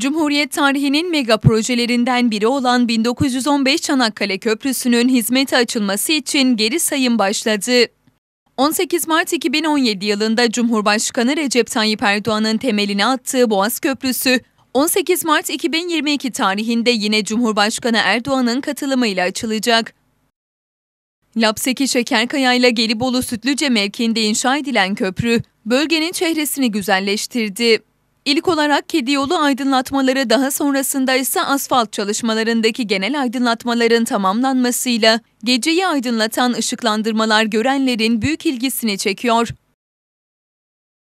Cumhuriyet tarihinin mega projelerinden biri olan 1915 Çanakkale Köprüsü'nün hizmete açılması için geri sayım başladı. 18 Mart 2017 yılında Cumhurbaşkanı Recep Tayyip Erdoğan'ın temelini attığı Boğaz Köprüsü, 18 Mart 2022 tarihinde yine Cumhurbaşkanı Erdoğan'ın katılımıyla açılacak. Lapseki Şekerkaya ile Gelibolu Sütlüce mevkiinde inşa edilen köprü, bölgenin çehresini güzelleştirdi. İlk olarak kedi yolu aydınlatmaları daha sonrasında ise asfalt çalışmalarındaki genel aydınlatmaların tamamlanmasıyla geceyi aydınlatan ışıklandırmalar görenlerin büyük ilgisini çekiyor.